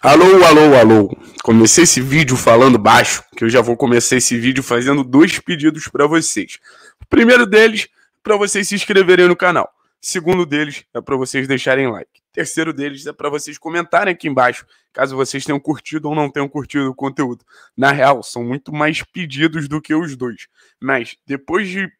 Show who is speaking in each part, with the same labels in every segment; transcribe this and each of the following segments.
Speaker 1: Alô, alô, alô. Comecei esse vídeo falando baixo, que eu já vou começar esse vídeo fazendo dois pedidos para vocês. O primeiro deles, para vocês se inscreverem no canal. O segundo deles é para vocês deixarem like. O terceiro deles é para vocês comentarem aqui embaixo, caso vocês tenham curtido ou não tenham curtido o conteúdo. Na real, são muito mais pedidos do que os dois. Mas depois de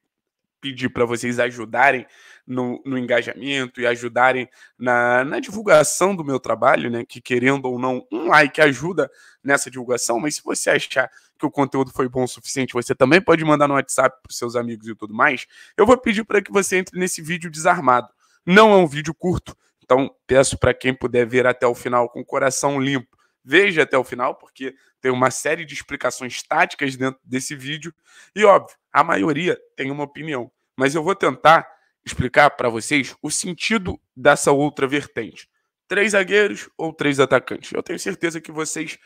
Speaker 1: pedir para vocês ajudarem no, no engajamento e ajudarem na, na, divulgação do meu trabalho, né? Que querendo ou não, um like ajuda nessa divulgação, mas se você achar que o conteúdo foi bom o suficiente, você também pode mandar no WhatsApp para seus amigos e tudo mais. Eu vou pedir para que você entre nesse vídeo desarmado. Não é um vídeo curto, então peço para quem puder ver até o final com o coração limpo veja até o final, porque tem uma série de explicações táticas dentro desse vídeo. E óbvio, a maioria tem uma opinião, mas eu vou tentar explicar para vocês o sentido dessa outra vertente. Três zagueiros ou três atacantes? Eu tenho certeza que vocês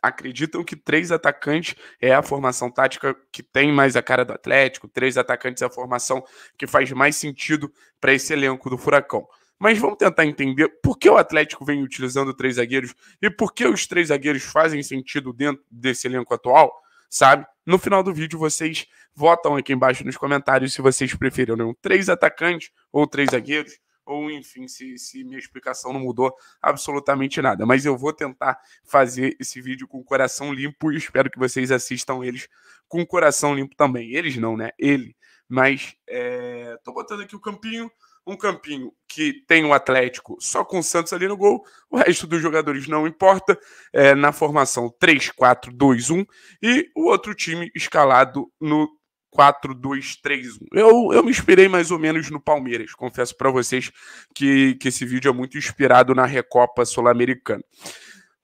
Speaker 1: acreditam que três atacantes é a formação tática que tem mais a cara do Atlético, três atacantes é a formação que faz mais sentido para esse elenco do Furacão. Mas vamos tentar entender por que o Atlético vem utilizando três zagueiros e por que os três zagueiros fazem sentido dentro desse elenco atual sabe? No final do vídeo, vocês votam aqui embaixo nos comentários se vocês preferiram três atacantes ou três zagueiros, ou enfim, se, se minha explicação não mudou absolutamente nada. Mas eu vou tentar fazer esse vídeo com o coração limpo e espero que vocês assistam eles com o coração limpo também. Eles não, né? Ele. Mas é... tô botando aqui o campinho um campinho que tem o um Atlético só com o Santos ali no gol, o resto dos jogadores não importa, é, na formação 3-4-2-1, e o outro time escalado no 4-2-3-1. Eu, eu me inspirei mais ou menos no Palmeiras, confesso para vocês que, que esse vídeo é muito inspirado na Recopa Sul-Americana.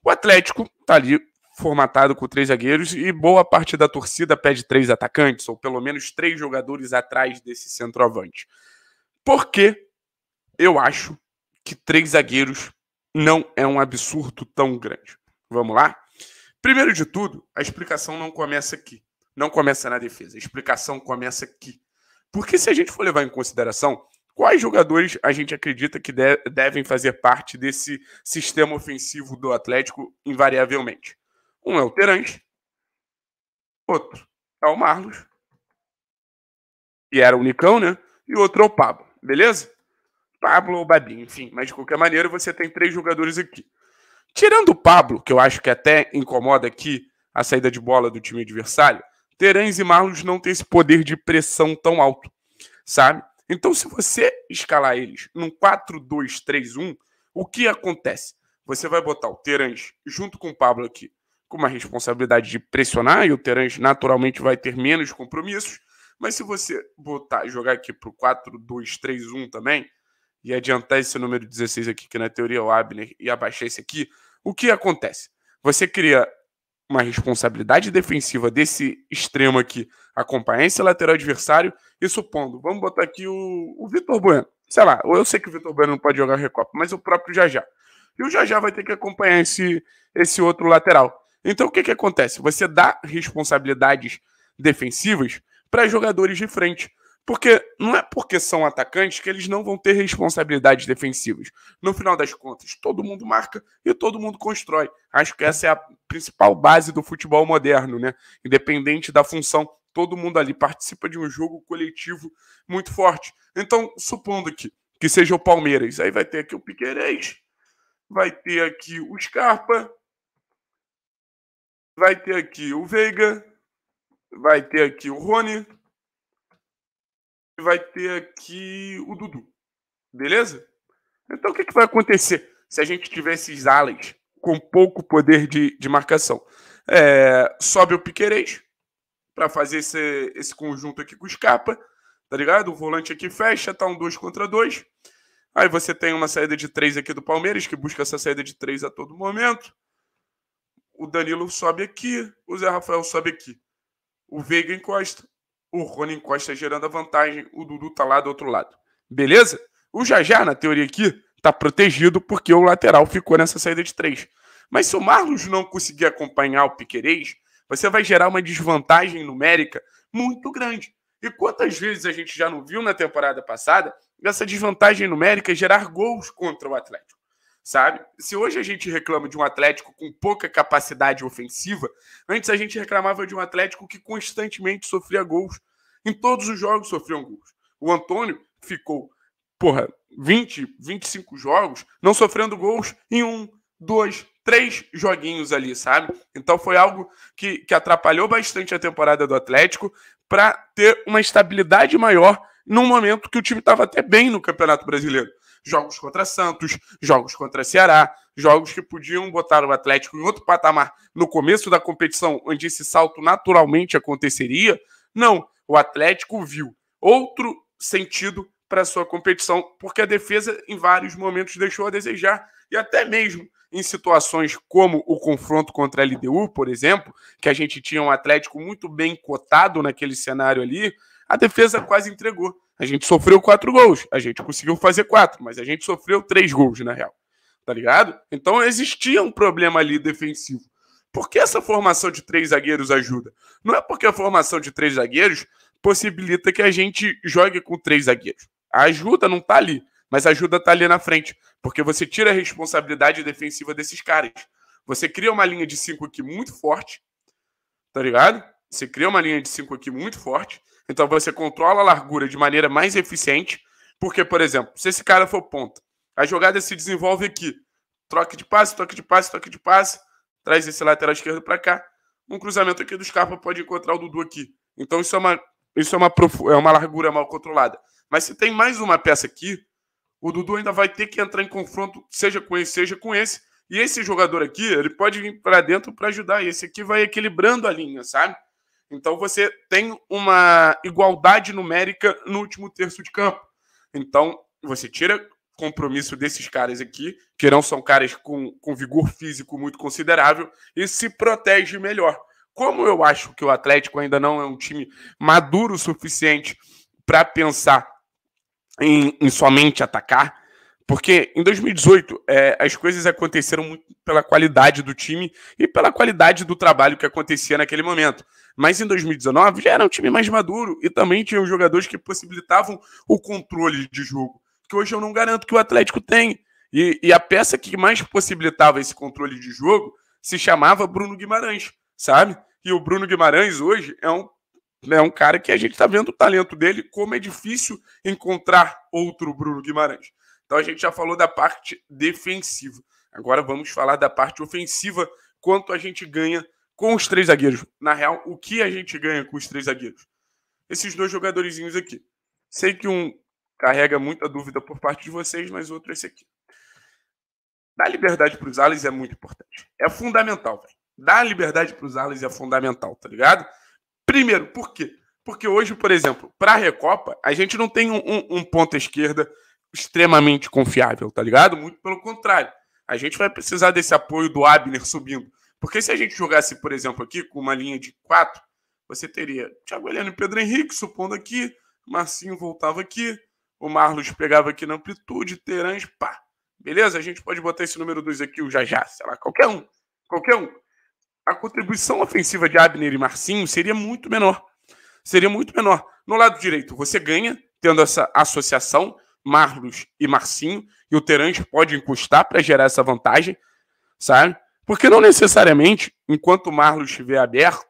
Speaker 1: O Atlético tá ali formatado com três zagueiros e boa parte da torcida pede três atacantes, ou pelo menos três jogadores atrás desse centroavante. Porque eu acho que três zagueiros não é um absurdo tão grande. Vamos lá? Primeiro de tudo, a explicação não começa aqui. Não começa na defesa. A explicação começa aqui. Porque se a gente for levar em consideração quais jogadores a gente acredita que de devem fazer parte desse sistema ofensivo do Atlético invariavelmente. Um é o Terante, outro é o Marlos, e era o Nicão, né? E outro é o Pablo beleza? Pablo ou Babinho, enfim. Mas de qualquer maneira, você tem três jogadores aqui. Tirando o Pablo, que eu acho que até incomoda aqui a saída de bola do time adversário, Terãs e Marlos não têm esse poder de pressão tão alto, sabe? Então, se você escalar eles num 4-2-3-1, o que acontece? Você vai botar o Terãs junto com o Pablo aqui, com uma responsabilidade de pressionar, e o Terãs naturalmente vai ter menos compromissos, mas se você botar, jogar aqui para o 4-2-3-1 também, e adiantar esse número 16 aqui, que na é teoria é o Abner, e abaixar esse aqui, o que acontece? Você cria uma responsabilidade defensiva desse extremo aqui, acompanha esse lateral adversário, e supondo, vamos botar aqui o, o Vitor Bueno. Sei lá, eu sei que o Vitor Bueno não pode jogar Recopa, mas o próprio Jajá. E o Jajá vai ter que acompanhar esse, esse outro lateral. Então o que, que acontece? Você dá responsabilidades defensivas para jogadores de frente. Porque não é porque são atacantes que eles não vão ter responsabilidades defensivas. No final das contas, todo mundo marca e todo mundo constrói. Acho que essa é a principal base do futebol moderno, né? Independente da função, todo mundo ali participa de um jogo coletivo muito forte. Então, supondo que, que seja o Palmeiras, aí vai ter aqui o Piqueires, vai ter aqui o Scarpa, vai ter aqui o Veiga, vai ter aqui o Rony e vai ter aqui o Dudu. Beleza? Então o que, que vai acontecer se a gente tiver esses alas com pouco poder de, de marcação? É, sobe o Piquerez para fazer esse, esse conjunto aqui com o Scarpa, tá ligado? O volante aqui fecha, tá um 2 contra 2. Aí você tem uma saída de 3 aqui do Palmeiras, que busca essa saída de 3 a todo momento. O Danilo sobe aqui, o Zé Rafael sobe aqui o Veiga encosta, o Rony encosta gerando a vantagem, o Dudu tá lá do outro lado. Beleza? O Jajá, na teoria aqui, tá protegido porque o lateral ficou nessa saída de três. Mas se o Marlos não conseguir acompanhar o Piquerez, você vai gerar uma desvantagem numérica muito grande. E quantas vezes a gente já não viu na temporada passada essa desvantagem numérica gerar gols contra o Atlético? sabe? Se hoje a gente reclama de um Atlético com pouca capacidade ofensiva, antes a gente reclamava de um Atlético que constantemente sofria gols. Em todos os jogos sofriam gols. O Antônio ficou, porra, 20, 25 jogos não sofrendo gols em um, dois, três joguinhos ali, sabe? Então foi algo que, que atrapalhou bastante a temporada do Atlético para ter uma estabilidade maior num momento que o time estava até bem no Campeonato Brasileiro. Jogos contra Santos, jogos contra Ceará, jogos que podiam botar o Atlético em outro patamar no começo da competição, onde esse salto naturalmente aconteceria. Não, o Atlético viu outro sentido para sua competição, porque a defesa em vários momentos deixou a desejar e até mesmo em situações como o confronto contra a LDU, por exemplo, que a gente tinha um Atlético muito bem cotado naquele cenário ali, a defesa quase entregou. A gente sofreu quatro gols. A gente conseguiu fazer quatro, mas a gente sofreu três gols, na real. Tá ligado? Então existia um problema ali defensivo. Por que essa formação de três zagueiros ajuda? Não é porque a formação de três zagueiros possibilita que a gente jogue com três zagueiros. A ajuda não tá ali, mas a ajuda tá ali na frente, porque você tira a responsabilidade defensiva desses caras. Você cria uma linha de cinco aqui muito forte, tá ligado? Você cria uma linha de cinco aqui muito forte então você controla a largura de maneira mais eficiente, porque, por exemplo, se esse cara for ponta, a jogada se desenvolve aqui. Troca de passe, troca de passe, troca de passe, traz esse lateral esquerdo para cá. Um cruzamento aqui do Scarpa pode encontrar o Dudu aqui. Então isso é uma, isso é uma, é uma largura mal controlada. Mas se tem mais uma peça aqui, o Dudu ainda vai ter que entrar em confronto, seja com esse, seja com esse. E esse jogador aqui, ele pode vir para dentro para ajudar. E esse aqui vai equilibrando a linha, sabe? Então você tem uma igualdade numérica no último terço de campo. Então você tira compromisso desses caras aqui, que não são caras com, com vigor físico muito considerável, e se protege melhor. Como eu acho que o Atlético ainda não é um time maduro o suficiente para pensar em, em somente atacar, porque em 2018 é, as coisas aconteceram muito pela qualidade do time e pela qualidade do trabalho que acontecia naquele momento. Mas em 2019 já era um time mais maduro e também tinha jogadores que possibilitavam o controle de jogo, que hoje eu não garanto que o Atlético tem. E, e a peça que mais possibilitava esse controle de jogo se chamava Bruno Guimarães, sabe? E o Bruno Guimarães hoje é um é um cara que a gente está vendo o talento dele, como é difícil encontrar outro Bruno Guimarães. Então a gente já falou da parte defensiva. Agora vamos falar da parte ofensiva, quanto a gente ganha com os três zagueiros. Na real, o que a gente ganha com os três zagueiros? Esses dois jogadorzinhos aqui. Sei que um carrega muita dúvida por parte de vocês, mas outro é esse aqui. Dar liberdade para os alas é muito importante. É fundamental, velho. Dar liberdade para os alas é fundamental, tá ligado? Primeiro, por quê? Porque hoje, por exemplo, para a Recopa, a gente não tem um, um, um ponta esquerda extremamente confiável, tá ligado? Muito pelo contrário. A gente vai precisar desse apoio do Abner subindo. Porque se a gente jogasse, por exemplo, aqui com uma linha de quatro, você teria Thiago Heleno e Pedro Henrique supondo aqui, Marcinho voltava aqui, o Marlos pegava aqui na amplitude, Terange, pá. Beleza? A gente pode botar esse número 2 aqui, o já já, sei lá, qualquer um. Qualquer um. A contribuição ofensiva de Abner e Marcinho seria muito menor. Seria muito menor. No lado direito, você ganha tendo essa associação, Marlos e Marcinho, e o Terence pode encostar para gerar essa vantagem, sabe? Porque não necessariamente, enquanto o Marlos estiver aberto,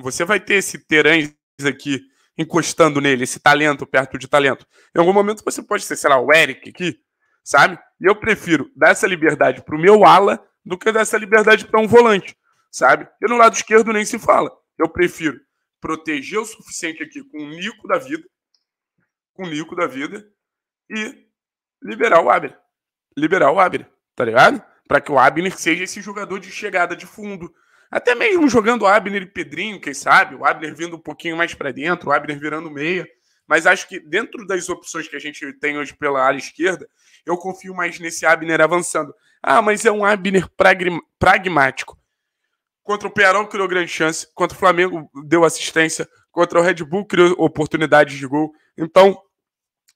Speaker 1: você vai ter esse Terence aqui encostando nele, esse talento perto de talento. Em algum momento você pode ser, sei lá, o Eric aqui, sabe? E eu prefiro dar essa liberdade para o meu ala do que dar essa liberdade para um volante, sabe? E no lado esquerdo nem se fala. Eu prefiro proteger o suficiente aqui com o Nico da vida, com o Nico da vida, e liberar o Abner. Liberar o Abner, tá ligado? Para que o Abner seja esse jogador de chegada de fundo. Até mesmo jogando o Abner e Pedrinho, quem sabe? O Abner vindo um pouquinho mais para dentro, o Abner virando meia. Mas acho que dentro das opções que a gente tem hoje pela área esquerda, eu confio mais nesse Abner avançando. Ah, mas é um Abner pragmático. Contra o Pearão criou grande chance, contra o Flamengo deu assistência, contra o Red Bull criou oportunidades de gol. Então,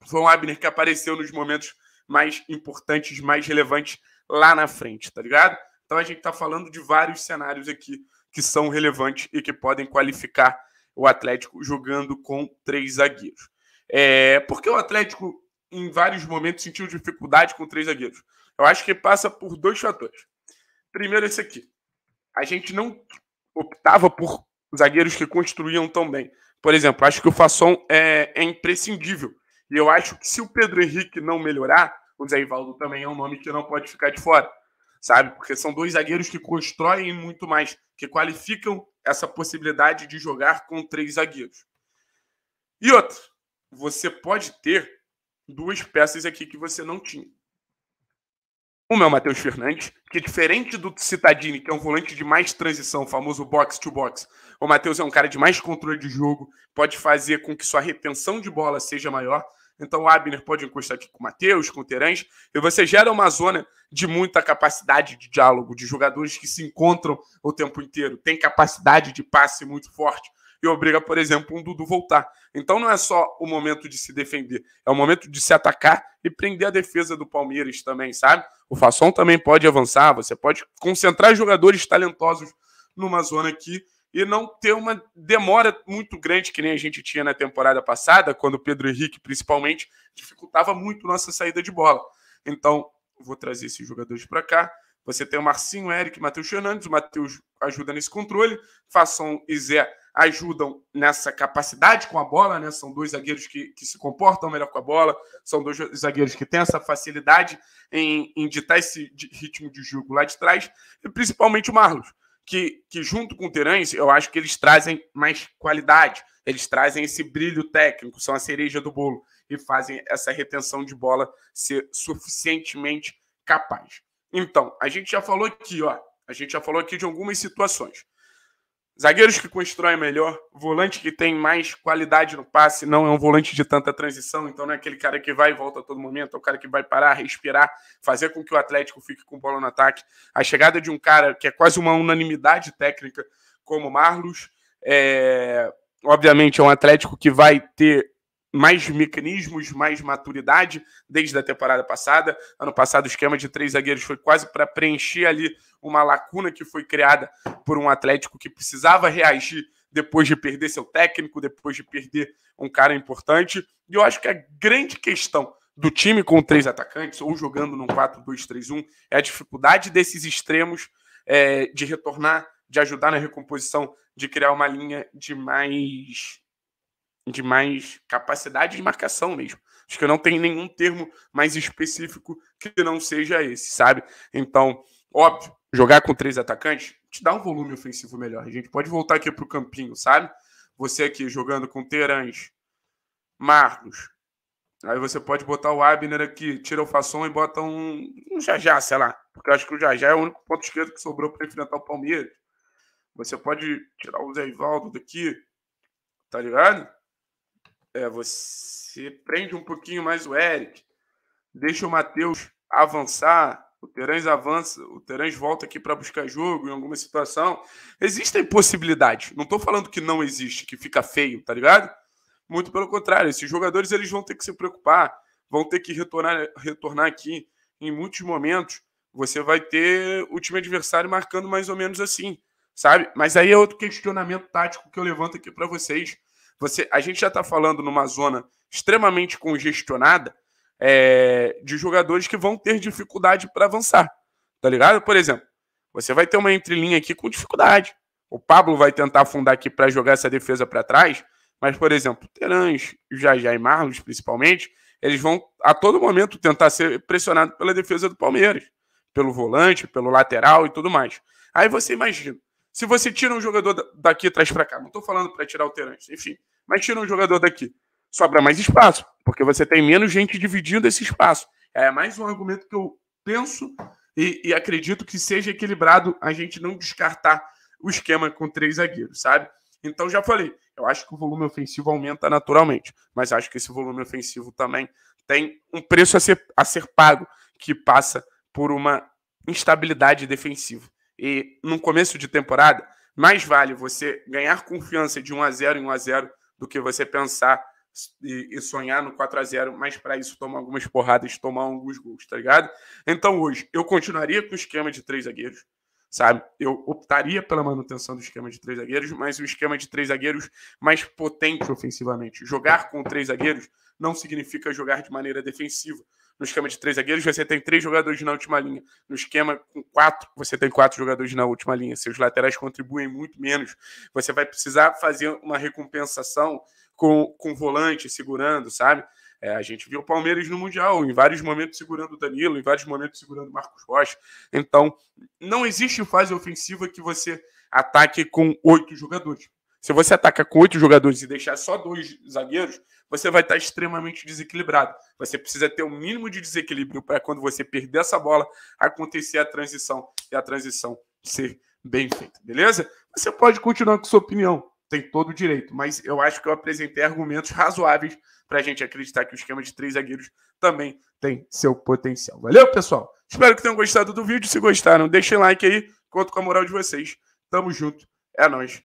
Speaker 1: foi um Abner que apareceu nos momentos mais importantes, mais relevantes lá na frente, tá ligado? Então a gente está falando de vários cenários aqui que são relevantes e que podem qualificar o Atlético jogando com três zagueiros. É, porque o Atlético, em vários momentos, sentiu dificuldade com três zagueiros. Eu acho que passa por dois fatores. Primeiro, esse aqui. A gente não optava por zagueiros que construíam tão bem. Por exemplo, acho que o Fasson é, é imprescindível e eu acho que se o Pedro Henrique não melhorar, o Zé Ivaldo também é um nome que não pode ficar de fora, sabe? Porque são dois zagueiros que constroem muito mais, que qualificam essa possibilidade de jogar com três zagueiros. E outro, você pode ter duas peças aqui que você não tinha. Uma é o Matheus Fernandes, que diferente do Citadini, que é um volante de mais transição, famoso box-to-box, o Matheus é um cara de mais controle de jogo, pode fazer com que sua retenção de bola seja maior, então o Abner pode encostar aqui com o Matheus, com o Terãs, e você gera uma zona de muita capacidade de diálogo, de jogadores que se encontram o tempo inteiro, tem capacidade de passe muito forte e obriga, por exemplo, um Dudu voltar. Então não é só o momento de se defender, é o momento de se atacar e prender a defesa do Palmeiras também, sabe? O Fasson também pode avançar, você pode concentrar jogadores talentosos numa zona que e não ter uma demora muito grande que nem a gente tinha na temporada passada, quando o Pedro Henrique, principalmente, dificultava muito nossa saída de bola. Então, vou trazer esses jogadores para cá. Você tem o Marcinho, o Eric, o Matheus Fernandes. O Matheus ajuda nesse controle. Façam e Zé ajudam nessa capacidade com a bola, né? São dois zagueiros que, que se comportam melhor com a bola. São dois zagueiros que têm essa facilidade em, em ditar esse ritmo de jogo lá de trás. E principalmente o Marlos que, que junto com o Terães, eu acho que eles trazem mais qualidade, eles trazem esse brilho técnico, são a cereja do bolo e fazem essa retenção de bola ser suficientemente capaz. Então, a gente já falou aqui, ó, a gente já falou aqui de algumas situações. Zagueiros que constroem melhor, volante que tem mais qualidade no passe, não é um volante de tanta transição, então não é aquele cara que vai e volta a todo momento, é o cara que vai parar, respirar, fazer com que o Atlético fique com bola no ataque. A chegada de um cara que é quase uma unanimidade técnica, como Marlos, é... obviamente é um Atlético que vai ter mais mecanismos, mais maturidade desde a temporada passada. Ano passado, o esquema de três zagueiros foi quase para preencher ali uma lacuna que foi criada por um Atlético que precisava reagir depois de perder seu técnico, depois de perder um cara importante. E eu acho que a grande questão do time com três atacantes ou jogando num 4-2-3-1 é a dificuldade desses extremos é, de retornar, de ajudar na recomposição, de criar uma linha de mais de mais capacidade de marcação mesmo. Acho que não tem nenhum termo mais específico que não seja esse, sabe? Então, óbvio, jogar com três atacantes te dá um volume ofensivo melhor. A gente pode voltar aqui para o campinho, sabe? Você aqui jogando com Terãs, Marcos. Aí você pode botar o Abner aqui, tira o Fasson e bota um, um Jajá, sei lá. Porque eu acho que o Jajá é o único ponto esquerdo que sobrou para enfrentar o Palmeiras. Você pode tirar o Zé Ivaldo daqui, tá ligado? É, você prende um pouquinho mais o Eric, deixa o Matheus avançar, o Terãs avança, o Terãs volta aqui para buscar jogo em alguma situação. Existem possibilidades, não estou falando que não existe, que fica feio, tá ligado? Muito pelo contrário, esses jogadores eles vão ter que se preocupar, vão ter que retornar, retornar aqui em muitos momentos. Você vai ter o time adversário marcando mais ou menos assim, sabe? Mas aí é outro questionamento tático que eu levanto aqui para vocês você, a gente já está falando numa zona extremamente congestionada é, de jogadores que vão ter dificuldade para avançar, tá ligado? Por exemplo, você vai ter uma entrelinha aqui com dificuldade. O Pablo vai tentar afundar aqui para jogar essa defesa para trás, mas, por exemplo, Terãs, Jajá e Marlos, principalmente, eles vão a todo momento tentar ser pressionados pela defesa do Palmeiras, pelo volante, pelo lateral e tudo mais. Aí você imagina, se você tira um jogador daqui atrás para cá, não estou falando para tirar o Terãs, enfim, mas tira um jogador daqui. Sobra mais espaço, porque você tem menos gente dividindo esse espaço. É mais um argumento que eu penso e, e acredito que seja equilibrado a gente não descartar o esquema com três zagueiros, sabe? Então já falei, eu acho que o volume ofensivo aumenta naturalmente, mas acho que esse volume ofensivo também tem um preço a ser, a ser pago que passa por uma instabilidade defensiva. E no começo de temporada, mais vale você ganhar confiança de 1 a 0 em 1 a 0 do que você pensar e, sonhar no 4 a 0 mas para isso tomar algumas porradas, tomar alguns gols, tá ligado? Então hoje eu continuaria com o esquema de três zagueiros, sabe? Eu optaria pela manutenção do esquema de três zagueiros, mas o esquema de três zagueiros mais potente ofensivamente. Jogar com três zagueiros não significa jogar de maneira defensiva. No esquema de três zagueiros, você tem três jogadores na última linha. No esquema com quatro, você tem quatro jogadores na última linha. Seus laterais contribuem muito menos. Você vai precisar fazer uma recompensação com, com volante segurando, sabe? É, a gente viu o Palmeiras no Mundial, em vários momentos segurando o Danilo, em vários momentos segurando o Marcos Rocha. Então, não existe fase ofensiva que você ataque com oito jogadores. Se você ataca com oito jogadores e deixar só dois zagueiros, você vai estar extremamente desequilibrado. Você precisa ter o um mínimo de desequilíbrio para quando você perder essa bola, acontecer a transição e a transição ser bem feita, beleza? Você pode continuar com sua opinião, tem todo o direito, mas eu acho que eu apresentei argumentos razoáveis para a gente acreditar que o esquema de três zagueiros também tem seu potencial. Valeu, pessoal? Espero que tenham gostado do vídeo. Se gostaram, deixem like aí. Conto com a moral de vocês. Tamo junto. É nóis.